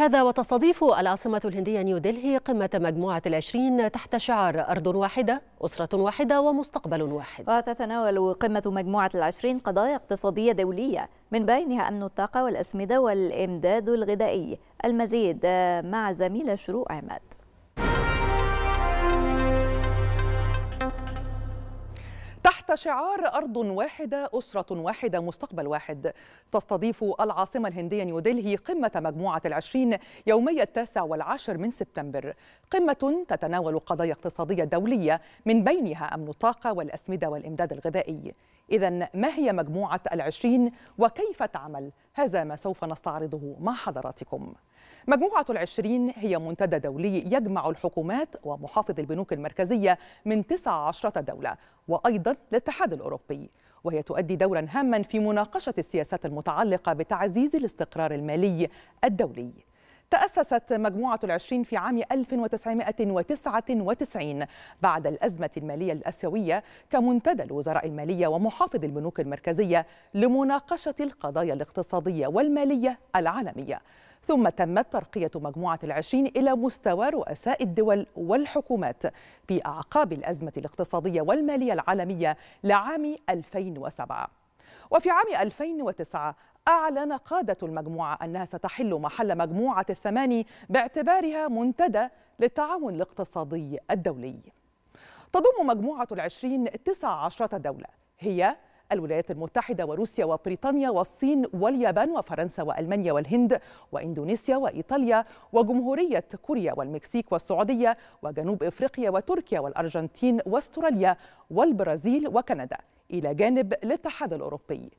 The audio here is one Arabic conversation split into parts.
هذا وتستضيف العاصمة الهندية نيو دلهي قمة مجموعة العشرين تحت شعار أرض واحدة أسرة واحدة ومستقبل واحد وتتناول قمة مجموعة العشرين قضايا اقتصادية دولية من بينها أمن الطاقة والأسمدة والإمداد الغذائي المزيد مع زميلة شروق عماد تحت شعار أرض واحدة أسرة واحدة مستقبل واحد تستضيف العاصمة الهندية نيودلهي قمة مجموعة العشرين يومي التاسع والعشر من سبتمبر قمة تتناول قضايا اقتصادية دولية من بينها أمن الطاقة والأسمدة والإمداد الغذائي إذا ما هي مجموعة العشرين وكيف تعمل؟ هذا ما سوف نستعرضه مع حضراتكم مجموعة العشرين هي منتدى دولي يجمع الحكومات ومحافظ البنوك المركزية من 19 دولة وأيضا الاتحاد الأوروبي وهي تؤدي دورا هاما في مناقشة السياسات المتعلقة بتعزيز الاستقرار المالي الدولي تأسست مجموعة العشرين في عام 1999 بعد الأزمة المالية الأسيوية كمنتدى الوزراء المالية ومحافظ البنوك المركزية لمناقشة القضايا الاقتصادية والمالية العالمية ثم تمت ترقية مجموعة العشرين إلى مستوى رؤساء الدول والحكومات في أعقاب الأزمة الاقتصادية والمالية العالمية لعام 2007 وفي عام 2009 أعلن قادة المجموعة أنها ستحل محل مجموعة الثماني باعتبارها منتدى للتعاون الاقتصادي الدولي تضم مجموعة العشرين تسع عشرة دولة هي الولايات المتحدة وروسيا وبريطانيا والصين واليابان وفرنسا وألمانيا والهند وإندونيسيا وإيطاليا وجمهورية كوريا والمكسيك والسعودية وجنوب إفريقيا وتركيا والأرجنتين واستراليا والبرازيل وكندا إلى جانب الاتحاد الأوروبي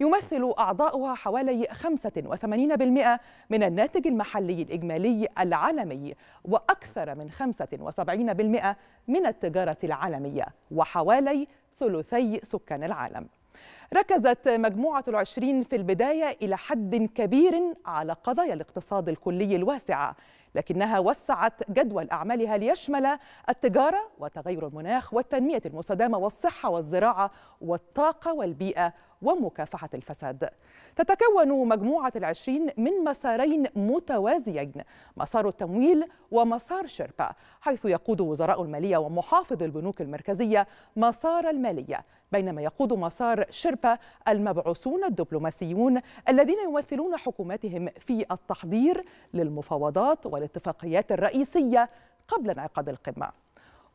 يمثل أعضاؤها حوالي 85% من الناتج المحلي الإجمالي العالمي وأكثر من 75% من التجارة العالمية وحوالي ثلثي سكان العالم ركزت مجموعة العشرين في البداية إلى حد كبير على قضايا الاقتصاد الكلي الواسعة لكنها وسعت جدول أعمالها ليشمل التجارة وتغير المناخ والتنمية المستدامة والصحة والزراعة والطاقة والبيئة ومكافحة الفساد تتكون مجموعة العشرين من مسارين متوازيين مسار التمويل ومسار شيربا حيث يقود وزراء المالية ومحافظ البنوك المركزية مسار المالية بينما يقود مسار شيربا المبعوثون الدبلوماسيون الذين يمثلون حكوماتهم في التحضير للمفاوضات والاتفاقيات الرئيسية قبل انعقاد القمة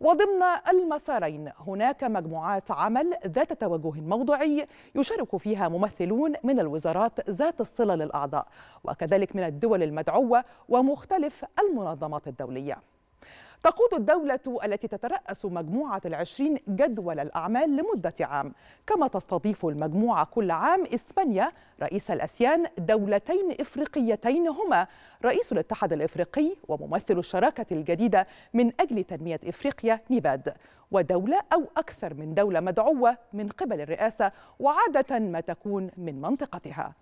وضمن المسارين هناك مجموعات عمل ذات توجه موضوعي يشارك فيها ممثلون من الوزارات ذات الصلة للأعضاء وكذلك من الدول المدعوة ومختلف المنظمات الدولية تقود الدولة التي تترأس مجموعة العشرين جدول الأعمال لمدة عام كما تستضيف المجموعة كل عام إسبانيا رئيس الأسيان دولتين إفريقيتين هما رئيس الاتحاد الإفريقي وممثل الشراكة الجديدة من أجل تنمية إفريقيا نيباد ودولة أو أكثر من دولة مدعوة من قبل الرئاسة وعادة ما تكون من منطقتها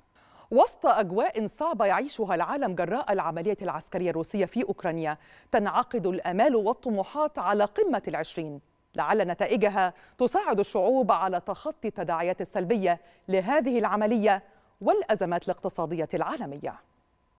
وسط أجواء صعبة يعيشها العالم جراء العملية العسكرية الروسية في أوكرانيا تنعقد الآمال والطموحات على قمة العشرين لعل نتائجها تساعد الشعوب على تخطي التداعيات السلبية لهذه العملية والأزمات الاقتصادية العالمية